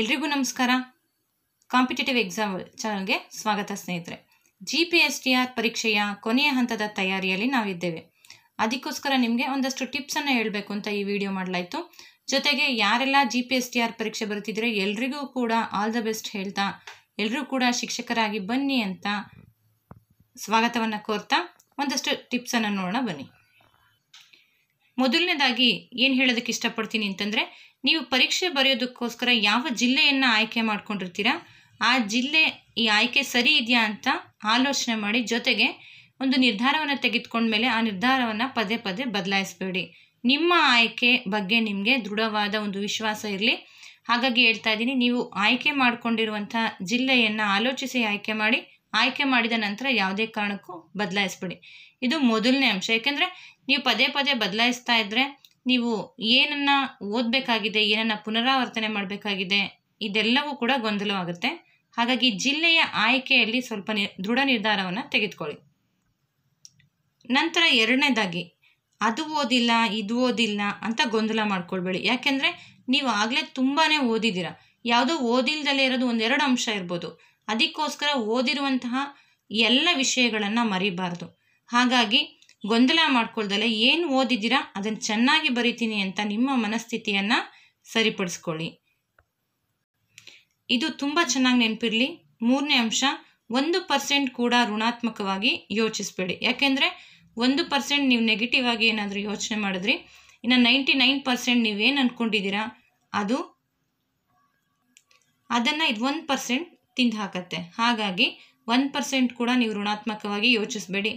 ಎಲ್ರಿಗೂ ನಮಸ್ಕಾರ competitive exam ಚಾನಲ್ಗೆ ಸ್ವಾಗತ ಸ್ನೇಹಿತರೆ G P S T R ಪರೀಕ್ಷೆಯ ಕೊನೆಯ ಹಂತದ ತಯಾರಿಯಲ್ಲಿ ನಾವಿದ್ದೇವೆ ಅದಕ್ಕೋಸ್ಕರ ನಿಮಗೆ ಒಂದಷ್ಟು ಟಿಪ್ಸನ್ನು ಹೇಳಬೇಕು ಅಂತ ಈ ವಿಡಿಯೋ ಮಾಡಲಾಯಿತು ಜೊತೆಗೆ ಯಾರೆಲ್ಲ G P S T R ಪರೀಕ್ಷೆ ಬರುತ್ತಿದ್ರೆ ಎಲ್ರಿಗೂ ಕೂಡ ಆಲ್ ದ ಬೆಸ್ಟ್ ಹೇಳ್ತಾ ಎಲ್ಲರೂ ಕೂಡ ಶಿಕ್ಷಕರಾಗಿ ಬನ್ನಿ ಅಂತ ಸ್ವಾಗತವನ್ನು ಕೋರ್ತಾ ಒಂದಷ್ಟು ಟಿಪ್ಸನ್ನು ನೋಡೋಣ ಬನ್ನಿ ಮೊದಲನೇದಾಗಿ ಏನು ಹೇಳೋದಕ್ಕೆ ಇಷ್ಟಪಡ್ತೀನಿ ಅಂತಂದರೆ ನೀವು ಪರೀಕ್ಷೆ ಬರೆಯೋದಕ್ಕೋಸ್ಕರ ಯಾವ ಜಿಲ್ಲೆಯನ್ನು ಆಯ್ಕೆ ಮಾಡ್ಕೊಂಡಿರ್ತೀರಾ ಆ ಜಿಲ್ಲೆ ಈ ಆಯ್ಕೆ ಸರಿ ಇದೆಯಾ ಅಂತ ಆಲೋಚನೆ ಮಾಡಿ ಜೊತೆಗೆ ಒಂದು ನಿರ್ಧಾರವನ್ನು ತೆಗೆದುಕೊಂಡ್ಮೇಲೆ ಆ ನಿರ್ಧಾರವನ್ನು ಪದೇ ಪದೇ ಬದಲಾಯಿಸಬೇಡಿ ನಿಮ್ಮ ಆಯ್ಕೆ ಬಗ್ಗೆ ನಿಮಗೆ ದೃಢವಾದ ಒಂದು ವಿಶ್ವಾಸ ಇರಲಿ ಹಾಗಾಗಿ ಹೇಳ್ತಾ ಇದ್ದೀನಿ ನೀವು ಆಯ್ಕೆ ಮಾಡಿಕೊಂಡಿರುವಂಥ ಜಿಲ್ಲೆಯನ್ನು ಆಲೋಚಿಸಿ ಆಯ್ಕೆ ಮಾಡಿ ಆಯ್ಕೆ ಮಾಡಿದ ನಂತರ ಯಾವುದೇ ಕಾರಣಕ್ಕೂ ಬದಲಾಯಿಸ್ಬೇಡಿ ಇದು ಮೊದಲನೇ ಅಂಶ ಏಕೆಂದರೆ ನೀವು ಪದೇ ಪದೇ ಬದಲಾಯಿಸ್ತಾ ಇದ್ದರೆ ನೀವು ಏನನ್ನು ಓದಬೇಕಾಗಿದೆ ಏನನ್ನು ಪುನರಾವರ್ತನೆ ಮಾಡಬೇಕಾಗಿದೆ ಇದೆಲ್ಲವೂ ಕೂಡ ಗೊಂದಲವಾಗುತ್ತೆ ಹಾಗಾಗಿ ಜಿಲ್ಲೆಯ ಆಯ್ಕೆಯಲ್ಲಿ ಸ್ವಲ್ಪ ನಿ ದೃಢ ನಿರ್ಧಾರವನ್ನು ತೆಗೆದುಕೊಳ್ಳಿ ನಂತರ ಎರಡನೇದಾಗಿ ಅದು ಓದಿಲ್ಲ ಇದು ಓದಿಲ್ಲ ಅಂತ ಗೊಂದಲ ಮಾಡ್ಕೊಳ್ಬೇಡಿ ಯಾಕೆಂದರೆ ನೀವು ಆಗಲೇ ತುಂಬಾ ಓದಿದ್ದೀರಾ ಯಾವುದೋ ಓದಿಲ್ದಲೇ ಇರೋದು ಒಂದೆರಡು ಅಂಶ ಇರ್ಬೋದು ಅದಕ್ಕೋಸ್ಕರ ಓದಿರುವಂತಹ ಎಲ್ಲ ವಿಷಯಗಳನ್ನು ಮರಿಬಾರ್ದು ಹಾಗಾಗಿ ಗೊಂದಲ ಮಾಡ್ಕೊಳ್ದಲ್ಲೇ ಏನು ಓದಿದ್ದೀರಾ ಅದನ್ನು ಚೆನ್ನಾಗಿ ಬರಿತೀನಿ ಅಂತ ನಿಮ್ಮ ಮನಸ್ಥಿತಿಯನ್ನು ಸರಿಪಡಿಸ್ಕೊಳ್ಳಿ ಇದು ತುಂಬ ಚೆನ್ನಾಗಿ ನೆನಪಿರಲಿ ಮೂರನೇ ಅಂಶ ಒಂದು ಪರ್ಸೆಂಟ್ ಕೂಡ ಋಣಾತ್ಮಕವಾಗಿ ಯೋಚಿಸಬೇಡಿ ಯಾಕೆಂದರೆ ಒಂದು ಪರ್ಸೆಂಟ್ ನೀವು ನೆಗೆಟಿವ್ ಆಗಿ ಏನಾದರೂ ಯೋಚನೆ ಮಾಡಿದ್ರಿ ಇನ್ನು ನೈಂಟಿ ನೈನ್ ಪರ್ಸೆಂಟ್ ನೀವೇನು ಅಂದ್ಕೊಂಡಿದ್ದೀರಾ ಅದು ಅದನ್ನು ಇದು ಒಂದು ಪರ್ಸೆಂಟ್ ತಿಂದು ಹಾಕತ್ತೆ ಹಾಗಾಗಿ ಒನ್ ಪರ್ಸೆಂಟ್ ಕೂಡ ನೀವು ಋಣಾತ್ಮಕವಾಗಿ ಯೋಚಿಸಬೇಡಿ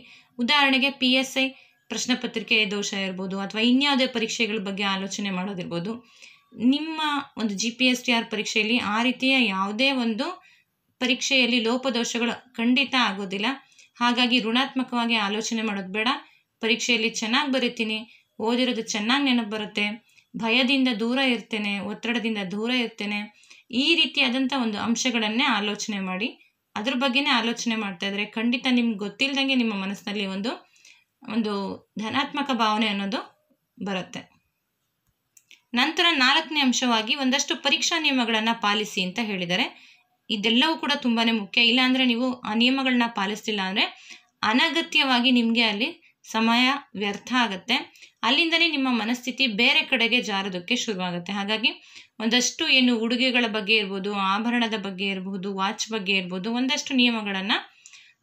ಉದಾಹರಣೆಗೆ ಪಿ ಎಸ್ ಐ ಪ್ರಶ್ನೆಪತ್ರಿಕೆ ದೋಷ ಇರ್ಬೋದು ಅಥವಾ ಇನ್ಯಾವುದೇ ಪರೀಕ್ಷೆಗಳ ಬಗ್ಗೆ ಆಲೋಚನೆ ಮಾಡೋದಿರ್ಬೋದು ನಿಮ್ಮ ಒಂದು G P S T R ಪರೀಕ್ಷೆಯಲ್ಲಿ ಆ ರೀತಿಯ ಯಾವುದೇ ಒಂದು ಪರೀಕ್ಷೆಯಲ್ಲಿ ಲೋಪದೋಷಗಳು ಖಂಡಿತ ಆಗೋದಿಲ್ಲ ಹಾಗಾಗಿ ಋಣಾತ್ಮಕವಾಗಿ ಆಲೋಚನೆ ಮಾಡೋದು ಬೇಡ ಪರೀಕ್ಷೆಯಲ್ಲಿ ಚೆನ್ನಾಗಿ ಬರೀತೀನಿ ಓದಿರೋದು ಚೆನ್ನಾಗಿ ನೆನಪು ಬರುತ್ತೆ ಭಯದಿಂದ ದೂರ ಇರ್ತೇನೆ ಒತ್ತಡದಿಂದ ದೂರ ಇರ್ತೇನೆ ಈ ರೀತಿಯಾದಂಥ ಒಂದು ಅಂಶಗಳನ್ನೇ ಆಲೋಚನೆ ಮಾಡಿ ಅದ್ರ ಬಗ್ಗೆನೇ ಆಲೋಚನೆ ಇದ್ರೆ ಖಂಡಿತ ನಿಮ್ಗೆ ಗೊತ್ತಿಲ್ಲದಂಗೆ ನಿಮ್ಮ ಮನಸ್ಸಿನಲ್ಲಿ ಒಂದು ಒಂದು ಧನಾತ್ಮಕ ಭಾವನೆ ಅನ್ನೋದು ಬರುತ್ತೆ ನಂತರ ನಾಲ್ಕನೇ ಅಂಶವಾಗಿ ಒಂದಷ್ಟು ಪರೀಕ್ಷಾ ನಿಯಮಗಳನ್ನು ಪಾಲಿಸಿ ಅಂತ ಹೇಳಿದ್ದಾರೆ ಇದೆಲ್ಲವೂ ಕೂಡ ತುಂಬಾ ಮುಖ್ಯ ಇಲ್ಲಾಂದರೆ ನೀವು ಆ ನಿಯಮಗಳನ್ನ ಪಾಲಿಸ್ತಿಲ್ಲ ಅಂದರೆ ಅನಗತ್ಯವಾಗಿ ನಿಮಗೆ ಅಲ್ಲಿ ಸಮಯ ವ್ಯರ್ಥ ಆಗುತ್ತೆ ಅಲ್ಲಿಂದಲೇ ನಿಮ್ಮ ಮನಸ್ಥಿತಿ ಬೇರೆ ಕಡೆಗೆ ಜಾರೋದಕ್ಕೆ ಶುರುವಾಗುತ್ತೆ ಹಾಗಾಗಿ ಒಂದಷ್ಟು ಏನು ಉಡುಗೆಗಳ ಬಗ್ಗೆ ಇರ್ಬೋದು ಆಭರಣದ ಬಗ್ಗೆ ಇರಬಹುದು ವಾಚ್ ಬಗ್ಗೆ ಇರ್ಬೋದು ಒಂದಷ್ಟು ನಿಯಮಗಳನ್ನು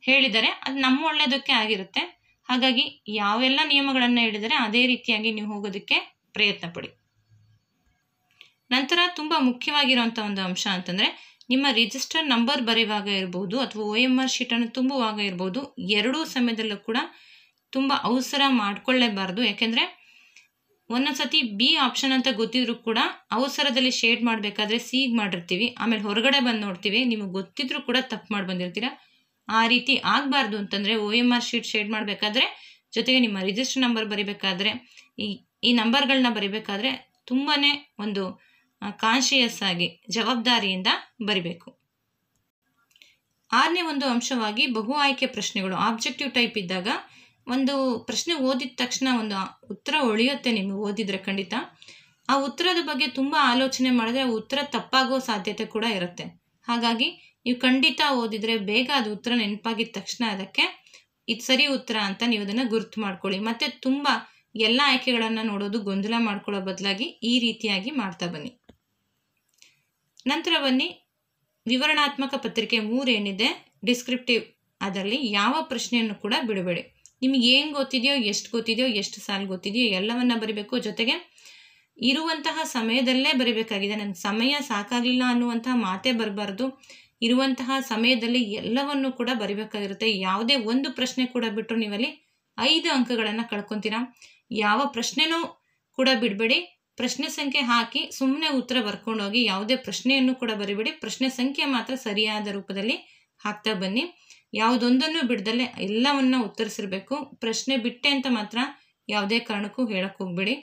ಹೇಳಿದರೆ ಅದು ನಮ್ಮ ಒಳ್ಳೆಯದಕ್ಕೆ ಆಗಿರುತ್ತೆ ಹಾಗಾಗಿ ಯಾವೆಲ್ಲ ನಿಯಮಗಳನ್ನು ಹೇಳಿದರೆ ಅದೇ ರೀತಿಯಾಗಿ ನೀವು ಹೋಗೋದಕ್ಕೆ ಪ್ರಯತ್ನ ಪಡಿ ನಂತರ ತುಂಬ ಮುಖ್ಯವಾಗಿರುವಂಥ ಒಂದು ಅಂಶ ಅಂತಂದರೆ ನಿಮ್ಮ ರಿಜಿಸ್ಟರ್ ನಂಬರ್ ಬರೆಯುವಾಗ ಇರ್ಬೋದು ಅಥವಾ ಒ ಎಮ್ ಆರ್ ಶೀಟನ್ನು ತುಂಬುವಾಗ ಇರ್ಬೋದು ಎರಡೂ ಸಮಯದಲ್ಲೂ ಕೂಡ ತುಂಬ ಅವಸರ ಮಾಡ್ಕೊಳ್ಳೇಬಾರ್ದು ಯಾಕೆಂದರೆ ಒಂದೊಂದು ಸತಿ ಬಿ ಆಪ್ಷನ್ ಅಂತ ಗೊತ್ತಿದ್ರು ಕೂಡ ಅವಸರದಲ್ಲಿ ಶೇಡ್ ಮಾಡಬೇಕಾದ್ರೆ ಸೀಗ್ ಮಾಡಿರ್ತೀವಿ ಆಮೇಲೆ ಹೊರಗಡೆ ಬಂದು ನೋಡ್ತೀವಿ ನಿಮಗೆ ಗೊತ್ತಿದ್ರೂ ಕೂಡ ತಪ್ಪು ಮಾಡಿ ಬಂದಿರ್ತೀರ ಆ ರೀತಿ ಆಗಬಾರ್ದು ಅಂತಂದರೆ O M R sheet shade ಮಾಡಬೇಕಾದ್ರೆ ಜೊತೆಗೆ ನಿಮ್ಮ ರಿಜಿಸ್ಟರ್ ನಂಬರ್ ಬರಿಬೇಕಾದ್ರೆ ಈ ಈ ನಂಬರ್ಗಳನ್ನ ಬರಿಬೇಕಾದ್ರೆ ತುಂಬಾ ಒಂದು ಕಾನ್ಶಿಯಸ್ ಆಗಿ ಜವಾಬ್ದಾರಿಯಿಂದ ಬರಿಬೇಕು ಆರನೇ ಒಂದು ಅಂಶವಾಗಿ ಬಹು ಆಯ್ಕೆ ಪ್ರಶ್ನೆಗಳು ಆಬ್ಜೆಕ್ಟಿವ್ ಟೈಪ್ ಇದ್ದಾಗ ಒಂದು ಪ್ರಶ್ನೆ ಓದಿದ ತಕ್ಷಣ ಒಂದು ಉತ್ತರ ಒಳಿಯುತ್ತೆ ನಿಮಗೆ ಓದಿದರೆ ಖಂಡಿತ ಆ ಉತ್ತರದ ಬಗ್ಗೆ ತುಂಬ ಆಲೋಚನೆ ಮಾಡಿದ್ರೆ ಆ ಉತ್ತರ ತಪ್ಪಾಗೋ ಸಾಧ್ಯತೆ ಕೂಡ ಇರುತ್ತೆ ಹಾಗಾಗಿ ನೀವು ಖಂಡಿತ ಓದಿದರೆ ಬೇಗ ಅದು ಉತ್ತರ ನೆನಪಾಗಿದ ತಕ್ಷಣ ಅದಕ್ಕೆ ಇದು ಸರಿ ಉತ್ತರ ಅಂತ ನೀವು ಅದನ್ನು ಗುರುತು ಮಾಡ್ಕೊಳ್ಳಿ ಮತ್ತು ತುಂಬ ಎಲ್ಲ ಆಯ್ಕೆಗಳನ್ನು ನೋಡೋದು ಗೊಂದಲ ಮಾಡ್ಕೊಳ್ಳೋ ಬದಲಾಗಿ ಈ ರೀತಿಯಾಗಿ ಮಾಡ್ತಾ ಬನ್ನಿ ನಂತರ ಬನ್ನಿ ವಿವರಣಾತ್ಮಕ ಪತ್ರಿಕೆ ಮೂರೇನಿದೆ ಡಿಸ್ಕ್ರಿಪ್ಟಿವ್ ಅದರಲ್ಲಿ ಯಾವ ಪ್ರಶ್ನೆಯನ್ನು ಕೂಡ ಬಿಡಬೇಡಿ ನಿಮಗೆ ಏನು ಗೊತ್ತಿದೆಯೋ ಎಷ್ಟು ಗೊತ್ತಿದೆಯೋ ಎಷ್ಟು ಸಾಲು ಗೊತ್ತಿದೆಯೋ ಎಲ್ಲವನ್ನು ಬರಿಬೇಕು ಜೊತೆಗೆ ಇರುವಂತಹ ಸಮಯದಲ್ಲೇ ಬರಿಬೇಕಾಗಿದೆ ನನಗೆ ಸಮಯ ಸಾಕಾಗಲಿಲ್ಲ ಅನ್ನುವಂತಹ ಮಾತೇ ಬರಬಾರ್ದು ಇರುವಂತಹ ಸಮಯದಲ್ಲಿ ಎಲ್ಲವನ್ನು ಕೂಡ ಬರಿಬೇಕಾಗಿರುತ್ತೆ ಯಾವುದೇ ಒಂದು ಪ್ರಶ್ನೆ ಕೂಡ ಬಿಟ್ಟರು ನೀವಲ್ಲಿ ಐದು ಅಂಕಗಳನ್ನು ಕಳ್ಕೊತೀರಾ ಯಾವ ಪ್ರಶ್ನೆನೂ ಕೂಡ ಬಿಡಬೇಡಿ ಪ್ರಶ್ನೆ ಸಂಖ್ಯೆ ಹಾಕಿ ಸುಮ್ಮನೆ ಉತ್ತರ ಬರ್ಕೊಂಡೋಗಿ ಯಾವುದೇ ಪ್ರಶ್ನೆಯನ್ನು ಕೂಡ ಬರಿಬೇಡಿ ಪ್ರಶ್ನೆ ಸಂಖ್ಯೆ ಮಾತ್ರ ಸರಿಯಾದ ರೂಪದಲ್ಲಿ ಹಾಕ್ತಾ ಬನ್ನಿ ಯಾವುದೊಂದನ್ನು ಬಿಡ್ದಲೆ ಎಲ್ಲವನ್ನ ಉತ್ತರಿಸಿರಬೇಕು ಪ್ರಶ್ನೆ ಬಿಟ್ಟೆ ಅಂತ ಮಾತ್ರ ಯಾವುದೇ ಕಾರಣಕ್ಕೂ ಹೇಳಕ್ ಹೋಗ್ಬೇಡಿ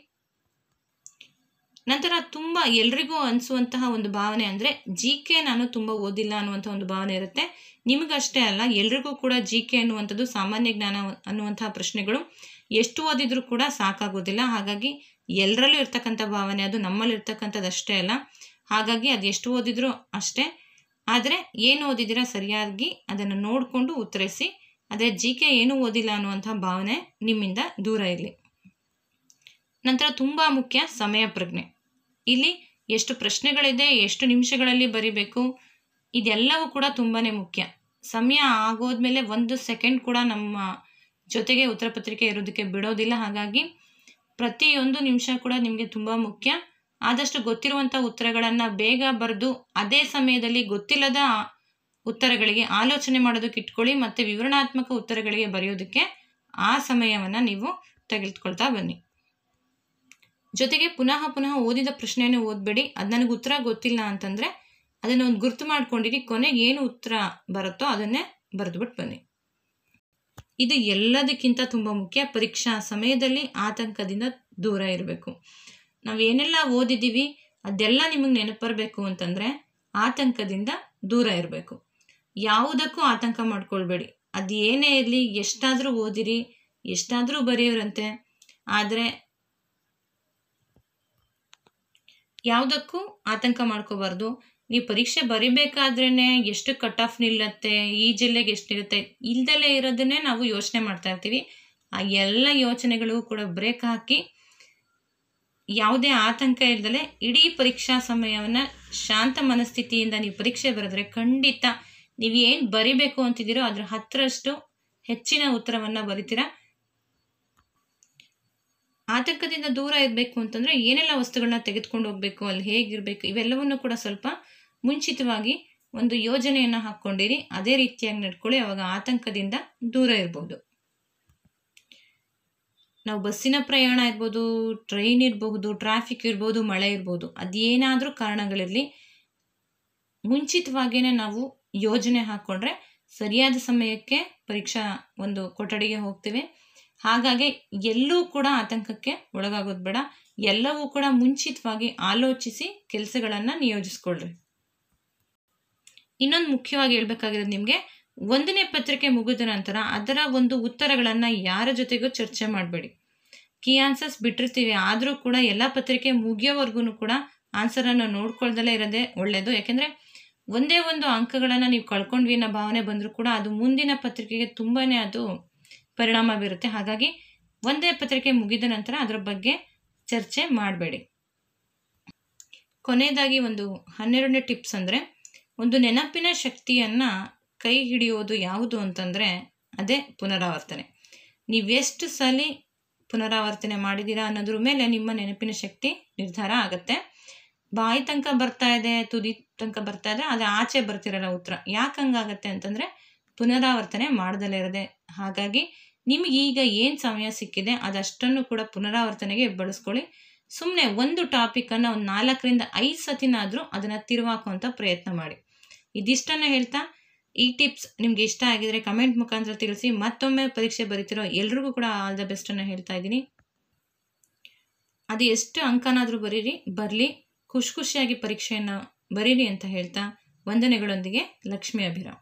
ನಂತರ ತುಂಬ ಎಲ್ರಿಗೂ ಅನಿಸುವಂತಹ ಒಂದು ಭಾವನೆ ಅಂದರೆ ಜಿ ಕೆ ನಾನು ತುಂಬ ಓದಿಲ್ಲ ಅನ್ನುವಂಥ ಒಂದು ಭಾವನೆ ಇರುತ್ತೆ ನಿಮಗಷ್ಟೇ ಅಲ್ಲ ಎಲ್ರಿಗೂ ಕೂಡ ಜಿ ಕೆ ಅನ್ನುವಂಥದ್ದು ಸಾಮಾನ್ಯ ಜ್ಞಾನ ಅನ್ನುವಂತಹ ಪ್ರಶ್ನೆಗಳು ಎಷ್ಟು ಓದಿದರೂ ಕೂಡ ಸಾಕಾಗೋದಿಲ್ಲ ಹಾಗಾಗಿ ಎಲ್ಲರಲ್ಲೂ ಇರ್ತಕ್ಕಂಥ ಭಾವನೆ ಅದು ನಮ್ಮಲ್ಲಿ ಇರ್ತಕ್ಕಂಥದ್ದು ಅಷ್ಟೇ ಅಲ್ಲ ಹಾಗಾಗಿ ಅದು ಎಷ್ಟು ಓದಿದರೂ ಅಷ್ಟೇ ಆದರೆ ಏನು ಓದಿದ್ದೀರಾ ಸರಿಯಾಗಿ ಅದನ್ನು ನೋಡಿಕೊಂಡು ಉತ್ತರಿಸಿ ಆದರೆ ಜಿ ಕೆ ಏನೂ ಓದಿಲ್ಲ ಅನ್ನುವಂಥ ಭಾವನೆ ನಿಮ್ಮಿಂದ ದೂರ ಇರಲಿ ನಂತರ ತುಂಬ ಮುಖ್ಯ ಸಮಯ ಪ್ರಜ್ಞೆ ಇಲ್ಲಿ ಎಷ್ಟು ಪ್ರಶ್ನೆಗಳಿದೆ ಎಷ್ಟು ನಿಮಿಷಗಳಲ್ಲಿ ಬರಿಬೇಕು ಇದೆಲ್ಲವೂ ಕೂಡ ತುಂಬಾ ಮುಖ್ಯ ಸಮಯ ಆಗೋದ್ಮೇಲೆ ಒಂದು ಸೆಕೆಂಡ್ ಕೂಡ ನಮ್ಮ ಜೊತೆಗೆ ಉತ್ತರ ಪತ್ರಿಕೆ ಇರೋದಕ್ಕೆ ಬಿಡೋದಿಲ್ಲ ಹಾಗಾಗಿ ಪ್ರತಿಯೊಂದು ನಿಮಿಷ ಕೂಡ ನಿಮಗೆ ತುಂಬ ಮುಖ್ಯ ಆದಷ್ಟು ಗೊತ್ತಿರುವಂಥ ಉತ್ತರಗಳನ್ನು ಬೇಗ ಬರೆದು ಅದೇ ಸಮಯದಲ್ಲಿ ಗೊತ್ತಿಲ್ಲದ ಉತ್ತರಗಳಿಗೆ ಆಲೋಚನೆ ಮಾಡೋದಕ್ಕೆ ಇಟ್ಕೊಳ್ಳಿ ಮತ್ತು ವಿವರಣಾತ್ಮಕ ಉತ್ತರಗಳಿಗೆ ಬರೆಯೋದಕ್ಕೆ ಆ ಸಮಯವನ್ನು ನೀವು ತೆಗೆದುಕೊಳ್ತಾ ಬನ್ನಿ ಜೊತೆಗೆ ಪುನಃ ಪುನಃ ಓದಿದ ಪ್ರಶ್ನೆಯನ್ನು ಓದಬೇಡಿ ಅದು ನನಗೆ ಉತ್ತರ ಗೊತ್ತಿಲ್ಲ ಅಂತಂದರೆ ಅದನ್ನು ಒಂದು ಗುರ್ತು ಮಾಡ್ಕೊಂಡಿರಿ ಕೊನೆಗೆ ಏನು ಉತ್ತರ ಬರುತ್ತೋ ಅದನ್ನೇ ಬರೆದುಬಿಟ್ಟು ಬನ್ನಿ ಇದು ಎಲ್ಲದಕ್ಕಿಂತ ತುಂಬ ಮುಖ್ಯ ಪರೀಕ್ಷಾ ಸಮಯದಲ್ಲಿ ಆತಂಕದಿಂದ ದೂರ ಇರಬೇಕು ನಾವೇನೆಲ್ಲ ಓದಿದ್ದೀವಿ ಅದೆಲ್ಲ ನಿಮಗೆ ನೆನಪು ಬರಬೇಕು ಅಂತಂದರೆ ಆತಂಕದಿಂದ ದೂರ ಇರಬೇಕು ಯಾವುದಕ್ಕೂ ಆತಂಕ ಮಾಡ್ಕೊಳ್ಬೇಡಿ ಅದು ಏನೇ ಇರಲಿ ಎಷ್ಟಾದರೂ ಓದಿರಿ ಎಷ್ಟಾದರೂ ಬರೆಯೋರಂತೆ ಆದರೆ ಯಾವುದಕ್ಕೂ ಆತಂಕ ಮಾಡ್ಕೋಬಾರ್ದು ನೀವು ಪರೀಕ್ಷೆ ಬರಿಬೇಕಾದ್ರೇ ಎಷ್ಟು ಕಟ್ ಆಫ್ ನಿಲ್ಲತ್ತೆ ಈ ಜಿಲ್ಲೆಗೆ ಎಷ್ಟು ನಿಲ್ಲುತ್ತೆ ಇಲ್ದಲೇ ಇರೋದನ್ನೇ ನಾವು ಯೋಚನೆ ಮಾಡ್ತಾ ಇರ್ತೀವಿ ಆ ಎಲ್ಲ ಯೋಚನೆಗಳಿಗೂ ಕೂಡ ಬ್ರೇಕ್ ಹಾಕಿ ಯಾವುದೇ ಆತಂಕ ಇಲ್ಲದಲೆ ಇಡೀ ಪರೀಕ್ಷಾ ಸಮಯವನ್ನು ಶಾಂತ ಮನಸ್ಥಿತಿಯಿಂದ ನೀವು ಪರೀಕ್ಷೆ ಬರೆದ್ರೆ ಖಂಡಿತ ನೀವು ಏನು ಬರಿಬೇಕು ಅಂತಿದ್ದೀರೋ ಅದ್ರ ಹತ್ತರಷ್ಟು ಹೆಚ್ಚಿನ ಉತ್ತರವನ್ನು ಬರಿತೀರ ಆತಂಕದಿಂದ ದೂರ ಇರಬೇಕು ಅಂತಂದರೆ ಏನೆಲ್ಲ ವಸ್ತುಗಳನ್ನ ತೆಗೆದುಕೊಂಡು ಹೋಗಬೇಕು ಅಲ್ಲಿ ಹೇಗಿರಬೇಕು ಇವೆಲ್ಲವನ್ನು ಕೂಡ ಸ್ವಲ್ಪ ಮುಂಚಿತವಾಗಿ ಒಂದು ಯೋಜನೆಯನ್ನು ಹಾಕ್ಕೊಂಡಿರಿ ಅದೇ ರೀತಿಯಾಗಿ ನಡ್ಕೊಳ್ಳಿ ಅವಾಗ ಆತಂಕದಿಂದ ದೂರ ಇರ್ಬೋದು ನಾವು ಬಸ್ಸಿನ ಪ್ರಯಾಣ ಇರ್ಬೋದು ಟ್ರೈನ್ ಇರಬಹುದು ಟ್ರಾಫಿಕ್ ಇರ್ಬೋದು ಮಳೆ ಇರ್ಬೋದು ಅದೇನಾದರೂ ಕಾರಣಗಳಿರಲಿ ಮುಂಚಿತವಾಗಿಯೇ ನಾವು ಯೋಜನೆ ಹಾಕ್ಕೊಂಡ್ರೆ ಸರಿಯಾದ ಸಮಯಕ್ಕೆ ಪರೀಕ್ಷಾ ಒಂದು ಕೊಠಡಿಗೆ ಹೋಗ್ತೀವಿ ಹಾಗಾಗಿ ಎಲ್ಲೂ ಕೂಡ ಆತಂಕಕ್ಕೆ ಒಳಗಾಗೋದು ಬೇಡ ಎಲ್ಲವೂ ಕೂಡ ಮುಂಚಿತವಾಗಿ ಆಲೋಚಿಸಿ ಕೆಲಸಗಳನ್ನು ನಿಯೋಜಿಸ್ಕೊಳ್ರಿ ಇನ್ನೊಂದು ಮುಖ್ಯವಾಗಿ ಹೇಳ್ಬೇಕಾಗಿರೋದು ನಿಮಗೆ ಒಂದನೇ ಪತ್ರಿಕೆ ಮುಗಿದ ನಂತರ ಅದರ ಒಂದು ಉತ್ತರಗಳನ್ನು ಯಾರ ಜೊತೆಗೂ ಚರ್ಚೆ ಮಾಡಬೇಡಿ ಕೀ ಆನ್ಸರ್ಸ್ ಬಿಟ್ಟಿರ್ತೀವಿ ಆದರೂ ಕೂಡ ಎಲ್ಲ ಪತ್ರಿಕೆ ಮುಗಿಯೋವರೆಗೂ ಕೂಡ ಆನ್ಸರನ್ನು ನೋಡ್ಕೊಳ್ದಲೇ ಇರೋದೇ ಒಳ್ಳೆಯದು ಯಾಕೆಂದರೆ ಒಂದೇ ಒಂದು ಅಂಕಗಳನ್ನು ನೀವು ಕಳ್ಕೊಂಡ್ವಿ ಅನ್ನೋ ಭಾವನೆ ಬಂದರೂ ಕೂಡ ಅದು ಮುಂದಿನ ಪತ್ರಿಕೆಗೆ ತುಂಬಾ ಅದು ಪರಿಣಾಮ ಬೀರುತ್ತೆ ಹಾಗಾಗಿ ಒಂದೇ ಪತ್ರಿಕೆ ಮುಗಿದ ನಂತರ ಅದರ ಬಗ್ಗೆ ಚರ್ಚೆ ಮಾಡಬೇಡಿ ಕೊನೆಯದಾಗಿ ಒಂದು ಹನ್ನೆರಡನೇ ಟಿಪ್ಸ್ ಅಂದರೆ ಒಂದು ನೆನಪಿನ ಶಕ್ತಿಯನ್ನು ಕೈ ಹಿಡಿಯೋದು ಯಾವುದು ಅಂತಂದರೆ ಅದೇ ಪುನರಾವರ್ತನೆ ನೀವೆಷ್ಟು ಸಲ ಪುನರಾವರ್ತನೆ ಮಾಡಿದ್ದೀರಾ ಅನ್ನೋದ್ರ ಮೇಲೆ ನಿಮ್ಮ ನೆನಪಿನ ಶಕ್ತಿ ನಿರ್ಧಾರ ಆಗುತ್ತೆ ಬಾಯಿ ತನಕ ಬರ್ತಾ ಇದೆ ತುದಿ ತನಕ ಬರ್ತಾ ಇದೆ ಅದು ಆಚೆ ಬರ್ತಿರಲ್ಲ ಉತ್ತರ ಯಾಕೆ ಹಂಗಾಗತ್ತೆ ಅಂತಂದರೆ ಪುನರಾವರ್ತನೆ ಮಾಡದಲ್ಲೇ ಇರದೆ ಹಾಗಾಗಿ ನಿಮಗೆ ಈಗ ಏನು ಸಮಯ ಸಿಕ್ಕಿದೆ ಅದಷ್ಟನ್ನು ಕೂಡ ಪುನರಾವರ್ತನೆಗೆ ಬಳಸ್ಕೊಳ್ಳಿ ಸುಮ್ಮನೆ ಒಂದು ಟಾಪಿಕನ್ನು ಒಂದು ನಾಲ್ಕರಿಂದ ಐದು ಸತಿನಾದರೂ ಅದನ್ನು ತಿರುವಾಕುವಂಥ ಪ್ರಯತ್ನ ಮಾಡಿ ಇದಿಷ್ಟನ್ನು ಹೇಳ್ತಾ ಈ ಟಿಪ್ಸ್ ನಿಮಗೆ ಇಷ್ಟ ಆಗಿದರೆ ಕಮೆಂಟ್ ಮುಖಾಂತರ ತಿಳಿಸಿ ಮತ್ತೊಮ್ಮೆ ಪರೀಕ್ಷೆ ಬರೀತಿರೋ ಎಲ್ರಿಗೂ ಕೂಡ ಆಲ್ ದ ಬೆಸ್ಟನ್ನು ಹೇಳ್ತಾ ಇದ್ದೀನಿ ಅದು ಎಷ್ಟು ಅಂಕನಾದರೂ ಬರೀರಿ ಬರಲಿ ಖುಷಿ ಖುಷಿಯಾಗಿ ಪರೀಕ್ಷೆಯನ್ನು ಬರೀರಿ ಅಂತ ಹೇಳ್ತಾ ವಂದನೆಗಳೊಂದಿಗೆ ಲಕ್ಷ್ಮೀ ಅಭಿರಾಮ್